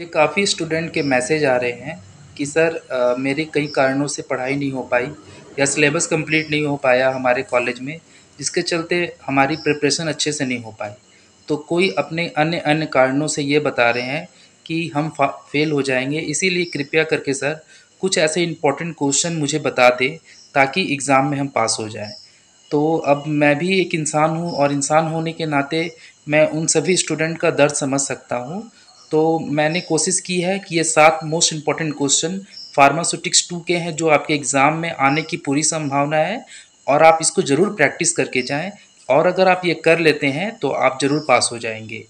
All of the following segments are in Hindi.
ये काफ़ी स्टूडेंट के मैसेज आ रहे हैं कि सर आ, मेरी कई कारणों से पढ़ाई नहीं हो पाई या सिलेबस कंप्लीट नहीं हो पाया हमारे कॉलेज में जिसके चलते हमारी प्रिपरेशन अच्छे से नहीं हो पाई तो कोई अपने अन्य अन्य कारणों से ये बता रहे हैं कि हम फेल हो जाएंगे इसीलिए कृपया करके सर कुछ ऐसे इंपॉर्टेंट क्वेश्चन मुझे बता दें ताकि एग्ज़ाम में हम पास हो जाएं तो अब मैं भी एक इंसान हूँ और इंसान होने के नाते मैं उन सभी स्टूडेंट का दर्द समझ सकता हूँ तो मैंने कोशिश की है कि ये सात most important question pharmaceutics two के हैं जो आपके एग्ज़ाम में आने की पूरी संभावना है और आप इसको ज़रूर प्रैक्टिस करके जाएं और अगर आप ये कर लेते हैं तो आप ज़रूर पास हो जाएंगे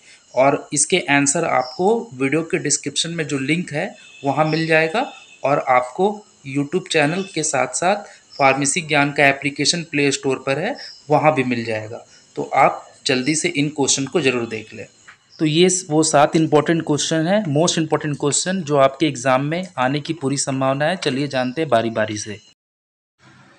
और इसके आंसर आपको वीडियो के डिस्क्रिप्शन में जो लिंक है वहाँ मिल जाएगा और आपको यूट्यूब चैनल के साथ साथ फार्मेसी ज्ञान का एप्लीकेशन प्ले स्टोर पर है वहाँ भी मिल जाएगा तो आप जल्दी से इन क्वेश्चन को ज़रूर देख लें तो ये वो सात इंपॉर्टेंट क्वेश्चन है मोस्ट इंपॉर्टेंट क्वेश्चन जो आपके एग्ज़ाम में आने की पूरी संभावना है चलिए जानते हैं बारी बारी से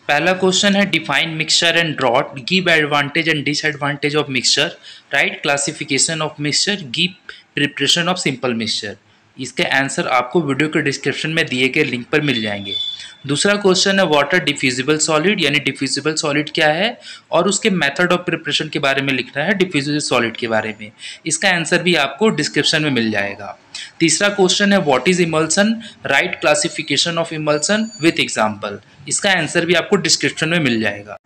पहला क्वेश्चन है define mixture and draught give advantage and disadvantage of mixture write classification of mixture give preparation of simple mixture इसके आंसर आपको वीडियो के डिस्क्रिप्शन में दिए गए लिंक पर मिल जाएंगे दूसरा क्वेश्चन है वाटर डिफ्यूजिबल सॉलिड यानी डिफ्यूजिबल सॉलिड क्या है और उसके मेथड ऑफ प्रिपरेशन के बारे में लिखना है डिफ्यूजिबल सॉलिड के बारे में इसका आंसर भी आपको डिस्क्रिप्शन में मिल जाएगा तीसरा क्वेश्चन है what is emulsion write classification of emulsion with example इसका आंसर भी आपको डिस्क्रिप्शन में मिल जाएगा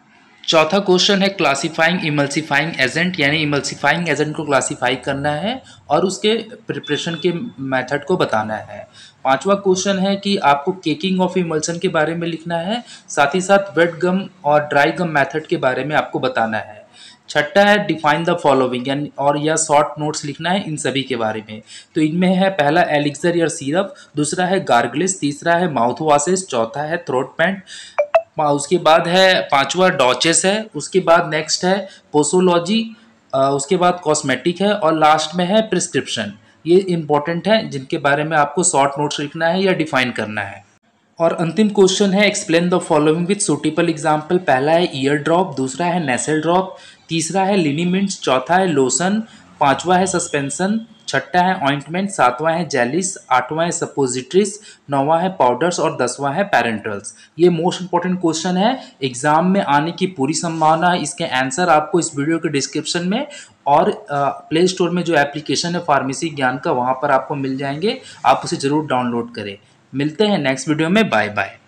चौथा क्वेश्चन है क्लासिफाइंग इमल्सिफाइंग एजेंट यानी इमल्सिफाइंग एजेंट को क्लासिफाई करना है और उसके प्रिपरेशन के मेथड को बताना है पांचवा क्वेश्चन है कि आपको केकिंग ऑफ इमल्सन के बारे में लिखना है साथ ही साथ वेट गम और ड्राई गम मेथड के बारे में आपको बताना है छठा है डिफाइन द फॉलोविंग यानी और यह शॉर्ट नोट्स लिखना है इन सभी के बारे में तो इनमें है पहला एलिक्सर या सीरप दूसरा है गार्गलिस तीसरा है माउथ वॉशेस चौथा है थ्रोट पैंट उसके बाद है पांचवा डॉचेस है उसके बाद नेक्स्ट है पोसोलॉजी उसके बाद कॉस्मेटिक है और लास्ट में है प्रिस्क्रिप्शन ये इंपॉर्टेंट है जिनके बारे में आपको शॉर्ट नोट्स लिखना है या डिफाइन करना है और अंतिम क्वेश्चन है explain the following with suitable example पहला है ईयर ड्रॉप दूसरा है नेसल ड्रॉप तीसरा है लिनीमेंट्स चौथा है लोशन पांचवा है सस्पेंसन छठा है ऑइंटमेंट सातवां है जेलिस आठवां है सपोजिट्रीज नौवां है पाउडर्स और दसवां है पेरेंटल्स ये मोस्ट इंपॉर्टेंट क्वेश्चन है एग्जाम में आने की पूरी संभावना है इसके आंसर आपको इस वीडियो के डिस्क्रिप्शन में और प्ले स्टोर में जो एप्लीकेशन है फार्मेसी ज्ञान का वहाँ पर आपको मिल जाएंगे आप उसे ज़रूर डाउनलोड करें मिलते हैं नेक्स्ट वीडियो में बाय बाय